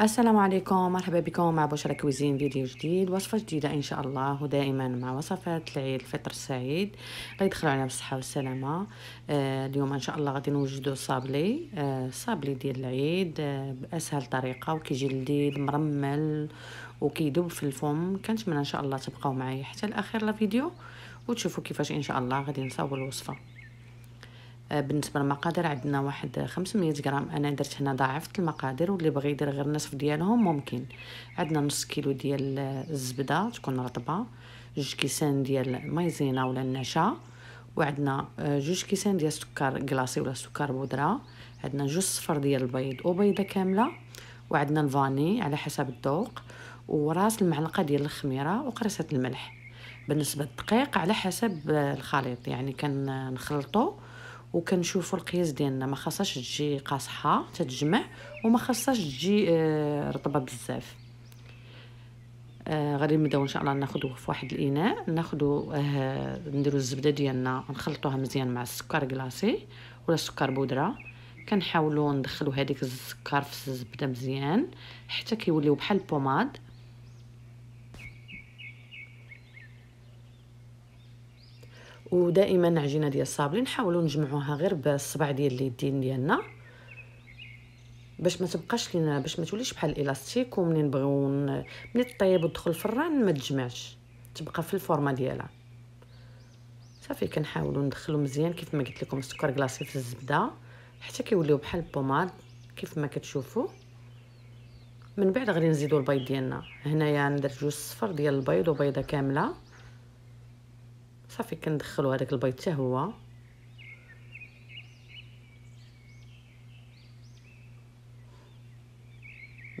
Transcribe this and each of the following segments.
السلام عليكم مرحبا بكم مع بشرى كوزين فيديو جديد وصفة جديدة إن شاء الله ودائما مع وصفات العيد الفطر السعيد الله يدخل علينا بالصحة والسلامة آه، اليوم إن شاء الله غادي نوجدو صابلي آه، صابلي ديال العيد آه، بأسهل طريقة وكيجي لذيذ مرمل وكيدوب في الفم كنتمنى إن شاء الله تبقاو معايا حتى لآخر الفيديو وتشوفوا كيفاش إن شاء الله غادي نصور الوصفة آه، بالنسبه للمقادير عندنا واحد 500 غرام انا درت هنا ضاعفت المقادير واللي بغى يدير غير نصف ديالهم ممكن عندنا نص كيلو ديال الزبده تكون رطبه جوج كيسان ديال مايزينا ولا النشا وعندنا آه، جوج كيسان ديال السكر كلاصي ولا سكر بودره عندنا جوج صفر ديال البيض وبيضه كامله وعندنا الفاني على حسب الذوق وراس المعلقه ديال الخميره وقرصه الملح بالنسبه للدقيق على حسب آه، الخليط يعني كنخلطو وكنشوفوا القياس ديالنا ما خاصهاش تجي قاصحه تتجمع وما خاصهاش تجي آه، رطبه بزاف آه، غادي نبداو ان شاء الله ناخذوه في واحد الاناء ناخذوا آه، نديروا نديرو الزبده ديالنا نخلطوها مزيان مع السكر كلاصي ولا السكر بودره كنحاولوا ندخلوا هذيك السكر في الزبده مزيان حتى كيوليو بحال البوماد ودائما العجينه ديال الصابلي نحاولوا نجمعوها غير بالصبع ديال اليدين ديالنا باش ما تبقاش لينا باش ما توليش بحال الالاستيك ومني نبغيو ملي طيب وتدخل الفران ما تجمعش تبقى في الفورما ديالها صافي كنحاولوا ندخلو مزيان كيف ما قلت لكم السكر كلاصي في الزبده حتى كيوليو بحال البوماد كيف ما كتشوفوا من بعد غادي نزيدو البيض ديالنا هنايا ندير جوج صفر ديال البيض وبيضه كامله صافي كندخلو هذاك البيض حتى هو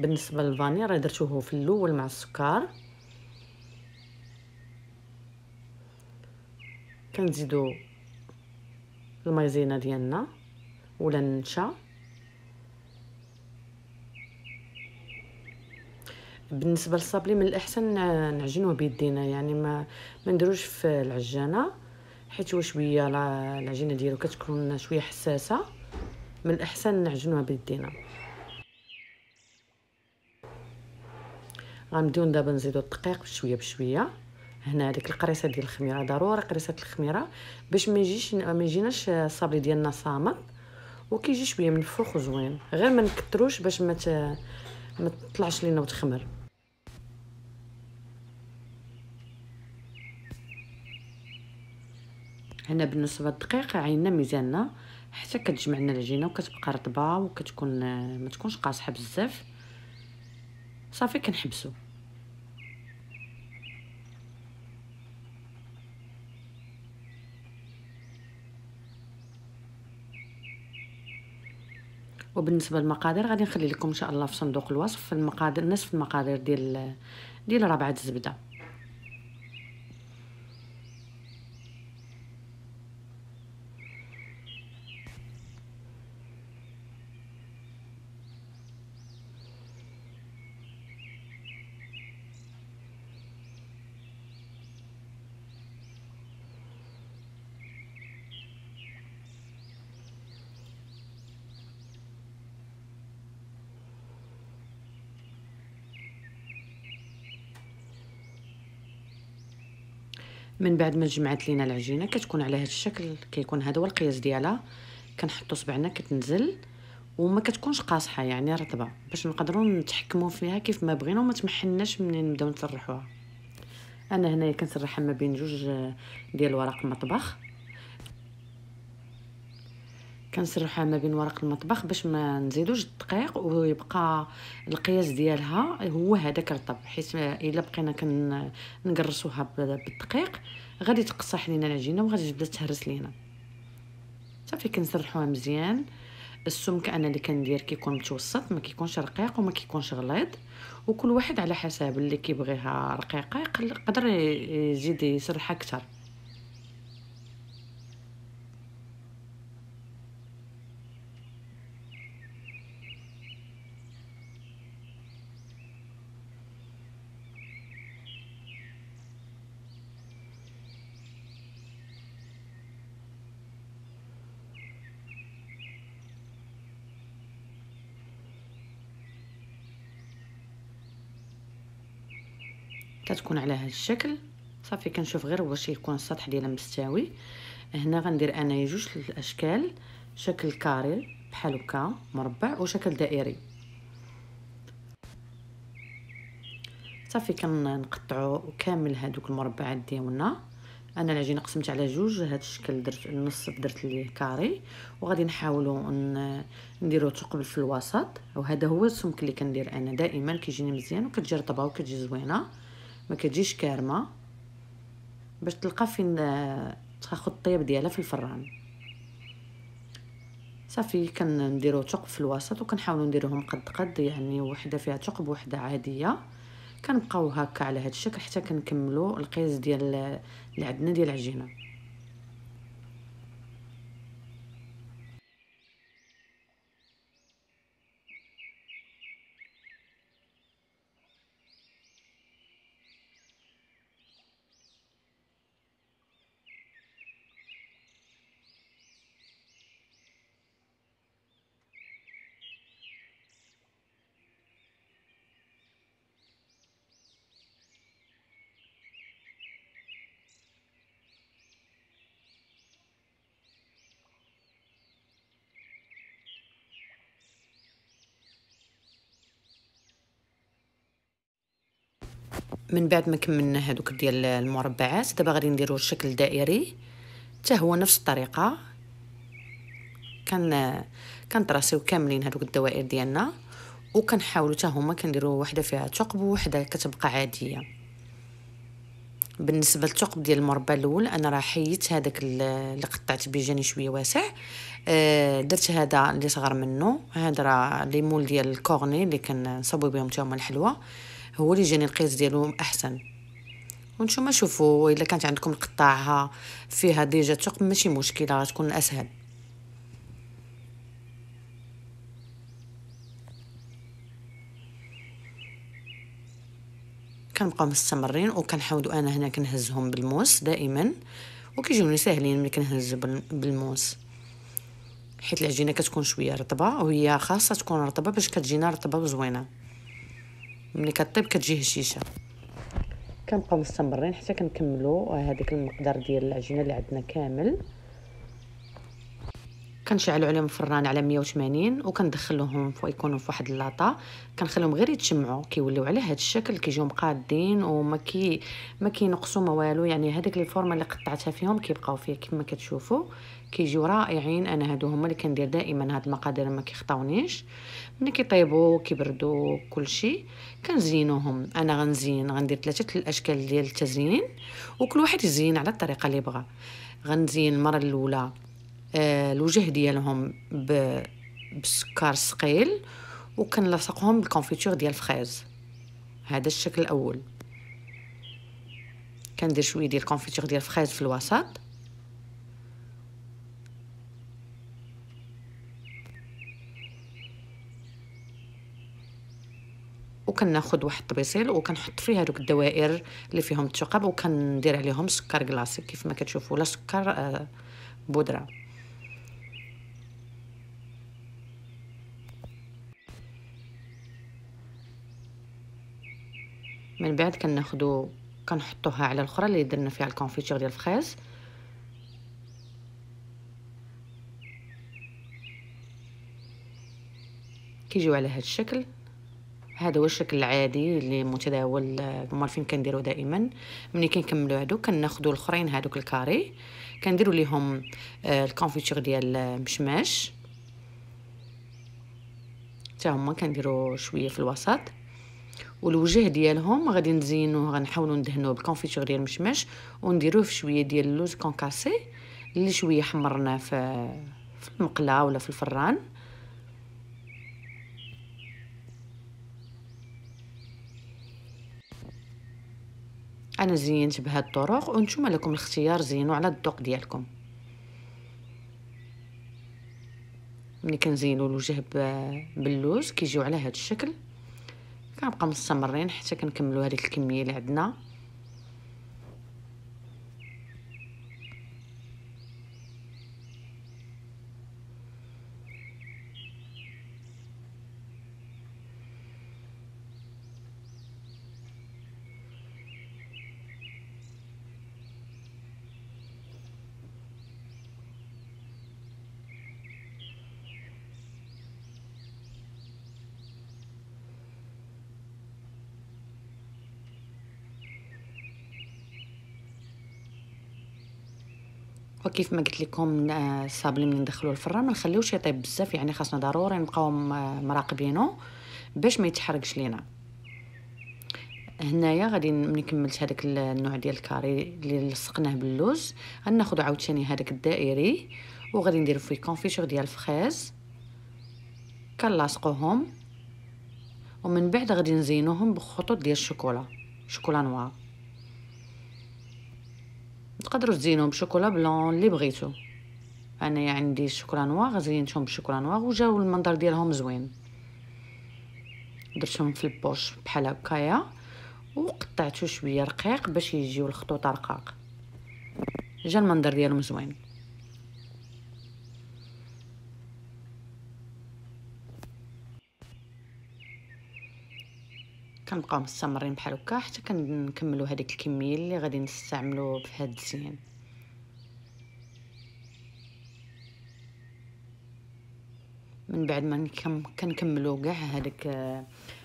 بالنسبه للفاني راه درتوه في الاول مع السكر كنزيدو المايزينا ديالنا ولا النشا بالنسبه للصابلي من الاحسن نعجنوه بيدينا يعني ما ما نديروش في العجانه حيت هو شويه العجينه ديالو كتكون شويه حساسه من الاحسن نعجنوها بيدينا غنبداو دابا نزيدو الدقيق بشويه بشويه هنا هذيك القريصه ديال الخميره ضروري قريصه الخميره باش ما يجيش ما يجيناش الصابلي ديالنا صامر وكيجي شويه من الفوق وزوين غير ما نكثروش باش ما ما تطلعش لينا وتخمر هنا بالنسبه للدقيق عينا ميزاننا حتى كتجمع لنا العجينه وكتبقى رطبه وكتكون ما تكونش قاصحه بزاف صافي كنحبسو وبالنسبه للمقادير غادي نخلي لكم ان شاء الله في صندوق الوصف المقادير نصف المقادير ديال ديال ربعه الزبده من بعد ما جمعت لينا العجينه كتكون على هذا الشكل كيكون هذا هو القياس ديالها كنحطو صبعنا كتنزل وما كتكونش قاصحه يعني رطبه باش نقدروا نتحكموا فيها كيف ما بغينا وما تمحناش ملي نبداو نسرحوها انا هنايا كنسرحها ما بين جوج آه، ديال ورق المطبخ كنسرحها ما بين ورق المطبخ باش ما نزيدوش الدقيق ويبقى القياس ديالها هو هذاك الرطب حيت الا بقينا كنقرصوها بالدقيق غادي تقصح لينا العجينه وغادي تبدا تهرس لينا صافي كنسرحوها مزيان السمك انا اللي كندير كيكون متوسط ما كيكونش رقيق وما كيكونش غليظ وكل واحد على حسب اللي كيبغيها رقيقه يقدر يزيد يسرحها اكثر كتكون على هذا الشكل صافي كنشوف غير واش يكون السطح ديالها مستوي هنا غندير انايا جوج الاشكال شكل كاري بحال هكا مربع وشكل دائري صافي كنقطعو كامل هادوك المربعات ديالنا انا العجينه قسمت على جوج هذا الشكل درت النص درت ليه كاري وغادي نحاولوا نديرو ثقب في الوسط وهذا هو السمك اللي كندير انا دائما كيجيني مزيان وكتجي رطبه وكتجي زوينه ما كتجيش كارمه باش تلقى فين آه، تاخد الطياب ديالها في الفران صافي كنديرو ثقب في الوسط وكنحاولوا نديروهم قد قد يعني وحده فيها ثقب وحده عاديه كنبقاو هكا على هذا الشكل حتى كنكملوا القياس ديال آه، اللي عندنا ديال العجينه من بعد ما كملنا هذوك ديال المربعات دابا غادي نديرو الشكل الدائري حتى هو نفس الطريقه كان كنطراسيو كاملين هذوك الدوائر ديالنا وكنحاولوا حتى هما كنديروا وحده فيها ثقب وحده كتبقى عاديه بالنسبه للثقب ديال المربع الاول انا راه حيدت هذاك اللي قطعت جاني شويه واسع آه درت هذا اللي صغر منه هذا راه ليمول ديال الكورني اللي كنصاوبو بهم حتى هما الحلوه هو اللي جاني القياس ديالو احسن ونتوما شوفوا الا كانت عندكم قطاعها فيها ديجا ثقب ماشي مشكله غتكون اسهل كنبقاو مستمرين وكنحاولوا انا هنا كنهزهم بالموس دائما وكيجوني ساهلين ملي كنهز بالموس حيت العجينه كتكون شويه رطبه وهي خاصه تكون رطبه باش كتجينا رطبه وزوينه ملي كطيب كتجي هشيشه كنبقاو مستمرين حتى كنكملوا آه، هذاك المقدار ديال العجينه اللي عندنا كامل كنشعلو عليهم الفران على 180 وكندخلهم فيكونوا في واحد اللاطا كنخليهم غير يتشمعوا كيوليو على هذا الشكل كيجيو مقادين وما كي ما كينقصوا ما والو يعني هذيك الفورمه اللي قطعتها فيهم كيبقاو فيها كما كتشوفوا كيجيو رائعين انا هادو هما اللي كندير دائما هاد المقادير ما كيخطاونيش ملي كيطيبوا كيبردوا كلشي كنزينوهم انا غنزين غندير ثلاثه الاشكال ديال التزيين وكل واحد يزين على الطريقه اللي بغا غنزين المره الاولى آه، الوجه ديالهم بسكر ثقيل وكنلصقهم بالكونفيتور ديال الفريز هذا الشكل الاول كندير شويه ديال الكونفيتور ديال الفريز في الوسط وكناخذ واحد الطبيصيل وكنحط فيه هذوك الدوائر اللي فيهم الثقب وكندير عليهم سكر كلاصي كيف ما كتشوفوا لا سكر آه، بودره من بعد كناخدو كنحطوها على الاخرى اللي درنا فيها الكونفيتير ديال الفخيز كيجيو على هذا الشكل هذا هو الشكل العادي اللي متداول آه، الموالفين كنديرو دائما ملي كنكملو هادو كناخدو الاخرين هادوك الكاري كنديرو ليهم آه، الكونفيتير ديال المشماش آه، حتى هما كنديرو شويه في الوسط والوجه ديالهم غادي نزينوه غنحاولوا ندهنوه بالكونفيتور ديال المشماش ونديروه في شويه ديال اللوز كونكاسي اللي شويه حمرناه في في المقله ولا في الفران انا زينت بهاد الطرق وانتم لكم الاختيار زينوا على الذوق ديالكم ملي كنزينوا الوجه باللوز كيجيو على هذا الشكل كنبقى مستمرين حتى كنكملوا هذيك الكميه اللي عندنا وكيف ما قلت لكم الصابلي آه، ملي ندخلو الفران ما نخليوش يطيب بزاف يعني خاصنا ضروري نبقاو مراقبينه باش ما يتحرقش لينا هنايا غادي ملي كملت هذاك النوع ديال الكاري اللي لصقناه باللوز غناخذ عاوتاني هذاك الدائري وغادي ندير فيه كونفيتور ديال الفخيز كنلاصقوهم ومن بعد غادي نزينوهم بخطوط ديال الشوكولا شوكولا نوار تقدروا تزينوهم بشوكولا بلون اللي بغيتو انايا عندي الشوكولا نواغ زينتهم بشوكولا نواغ وجاو المنظر ديالهم زوين درتهم في البوش بحال هكايا وقطعتو شويه رقيق باش يجيو الخطوط رقاق جا المنظر ديالهم زوين كنبقاو مستمرين بحال هكا حتى كنكملوا هذيك الكميه اللي غادي نستعملوا في هذا الزين من بعد ما كنكملوا كاع هذاك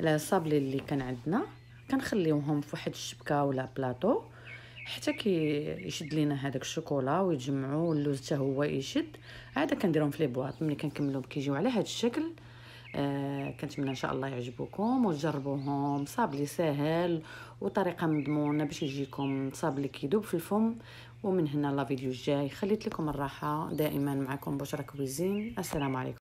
الصابلي آه، اللي كان عندنا كنخليوهم في واحد الشبكه ولا بلاطو حتى كيشد لينا هذاك الشوكولا ويجمعوا واللوز حتى هو يشد عاده كنديرهم في لي بواط ملي كنكملوا كيجيو على هذا الشكل آه كنتمنى ان شاء الله يعجبوكم وتجربوهم صابلي ساهل وطريقه مضمونه باش يجيكم صابلي كيدوب في الفم ومن هنا لا فيديو الجاي خليت لكم الراحه دائما معكم بشرى كويزين السلام عليكم